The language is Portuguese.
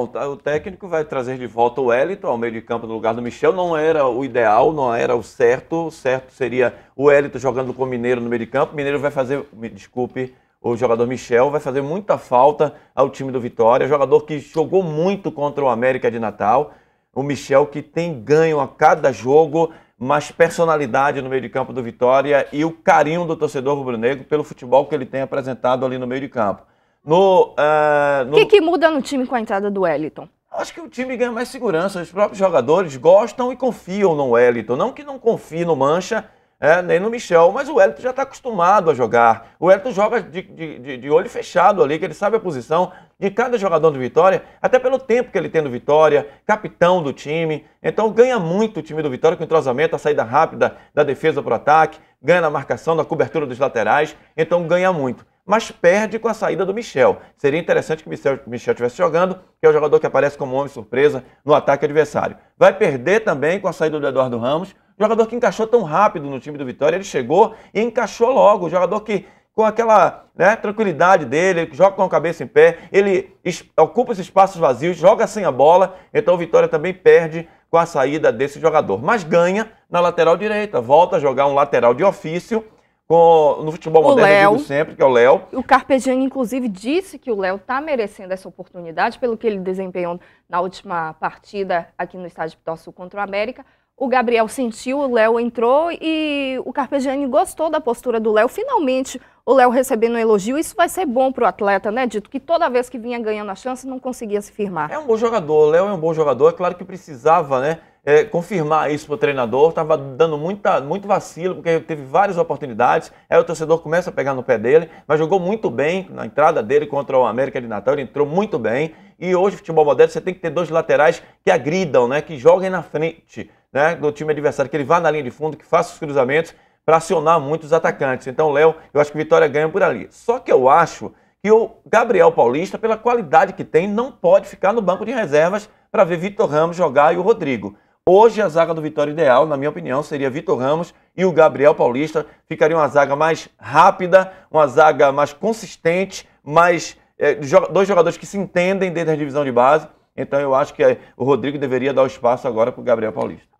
O técnico vai trazer de volta o Wellington ao meio de campo no lugar do Michel. Não era o ideal, não era o certo. O certo seria o Wellington jogando com o Mineiro no meio de campo. O Mineiro vai fazer, me desculpe, o jogador Michel vai fazer muita falta ao time do Vitória. Jogador que jogou muito contra o América de Natal. O Michel que tem ganho a cada jogo, mais personalidade no meio de campo do Vitória e o carinho do torcedor rubro-negro pelo futebol que ele tem apresentado ali no meio de campo. No, uh, no... O que, que muda no time com a entrada do Wellington? Acho que o time ganha mais segurança. Os próprios jogadores gostam e confiam no Wellington. Não que não confie no Mancha, é, nem no Michel, mas o Wellington já está acostumado a jogar. O Wellington joga de, de, de, olho fechado ali, que ele sabe a posição de cada jogador do Vitória, até pelo tempo que ele tem no Vitória, capitão do time. Então ganha muito o time do Vitória com o entrosamento, a saída rápida da defesa para o ataque, ganha na marcação, na cobertura dos laterais, então ganha muito mas perde com a saída do Michel. Seria interessante que o Michel, Michel tivesse jogando, que é o jogador que aparece como homem surpresa no ataque adversário. Vai perder também com a saída do Eduardo Ramos, jogador que encaixou tão rápido no time do Vitória, ele chegou e encaixou logo, jogador que com aquela né, tranquilidade dele, joga com a cabeça em pé, ele ocupa os espaços vazios, joga sem a bola, então o Vitória também perde com a saída desse jogador, mas ganha na lateral direita, volta a jogar um lateral de ofício com, no futebol o moderno, Léo, sempre, que é o Léo. O Carpegiani, inclusive, disse que o Léo está merecendo essa oportunidade pelo que ele desempenhou na última partida aqui no estádio Pitócio contra o América. O Gabriel sentiu, o Léo entrou e o Carpegiani gostou da postura do Léo. Finalmente, o Léo recebendo um elogio, isso vai ser bom para o atleta, né, Dito? Que toda vez que vinha ganhando a chance, não conseguia se firmar. É um bom jogador, o Léo é um bom jogador. É claro que precisava, né, é, confirmar isso para o treinador. Estava dando muita, muito vacilo, porque teve várias oportunidades. Aí o torcedor começa a pegar no pé dele, mas jogou muito bem na entrada dele contra o América de Natal. Ele entrou muito bem. E hoje, futebol moderno, você tem que ter dois laterais que agridam, né, que joguem na frente né, do time adversário, que ele vá na linha de fundo, que faça os cruzamentos para acionar muitos atacantes. Então, Léo, eu acho que Vitória ganha por ali. Só que eu acho que o Gabriel Paulista, pela qualidade que tem, não pode ficar no banco de reservas para ver Vitor Ramos jogar e o Rodrigo. Hoje a zaga do Vitória ideal, na minha opinião, seria Vitor Ramos e o Gabriel Paulista. Ficaria uma zaga mais rápida, uma zaga mais consistente, mais é, dois jogadores que se entendem dentro da divisão de base. Então eu acho que eh, o Rodrigo deveria dar o espaço agora para o Gabriel Paulista.